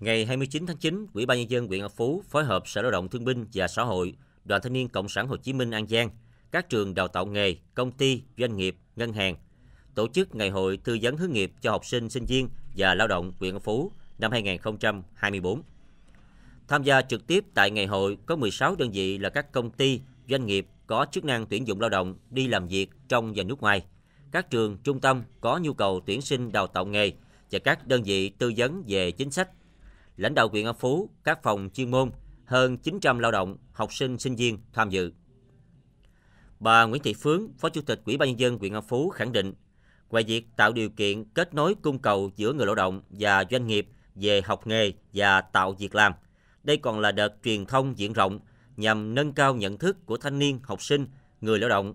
Ngày 29 tháng 9, Ủy ban nhân dân huyện Ngọc Phú phối hợp Sở Lao động Thương binh và Xã hội, Đoàn Thanh niên Cộng sản Hồ Chí Minh An Giang, các trường đào tạo nghề, công ty, doanh nghiệp, ngân hàng tổ chức ngày hội tư vấn hướng nghiệp cho học sinh, sinh viên và lao động huyện Ngọc Phú năm 2024. Tham gia trực tiếp tại ngày hội có 16 đơn vị là các công ty, doanh nghiệp có chức năng tuyển dụng lao động đi làm việc trong và nước ngoài, các trường, trung tâm có nhu cầu tuyển sinh đào tạo nghề và các đơn vị tư vấn về chính sách lãnh đạo huyện An Phú, các phòng chuyên môn, hơn 900 lao động, học sinh, sinh viên tham dự. Bà Nguyễn Thị Phướng, Phó Chủ tịch Ủy ban nhân dân huyện An Phú khẳng định, ngoài việc tạo điều kiện kết nối cung cầu giữa người lao động và doanh nghiệp về học nghề và tạo việc làm, đây còn là đợt truyền thông diện rộng nhằm nâng cao nhận thức của thanh niên, học sinh, người lao động,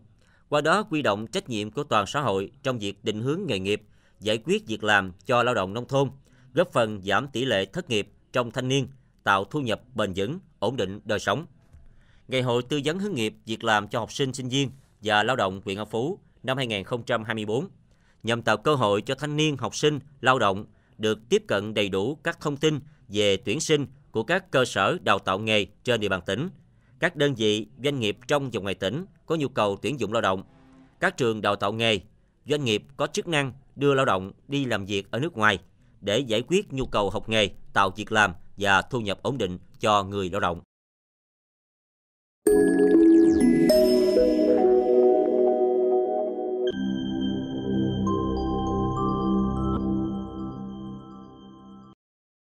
qua đó quy động trách nhiệm của toàn xã hội trong việc định hướng nghề nghiệp, giải quyết việc làm cho lao động nông thôn, góp phần giảm tỷ lệ thất nghiệp trong thanh niên, tạo thu nhập bền vững, ổn định đời sống. Ngày hội tư vấn hướng nghiệp việc làm cho học sinh sinh viên và lao động huyện An Phú năm 2024 nhằm tạo cơ hội cho thanh niên học sinh lao động được tiếp cận đầy đủ các thông tin về tuyển sinh của các cơ sở đào tạo nghề trên địa bàn tỉnh, các đơn vị, doanh nghiệp trong và ngoài tỉnh có nhu cầu tuyển dụng lao động, các trường đào tạo nghề, doanh nghiệp có chức năng đưa lao động đi làm việc ở nước ngoài – để giải quyết nhu cầu học nghề, tạo việc làm và thu nhập ổn định cho người lao động.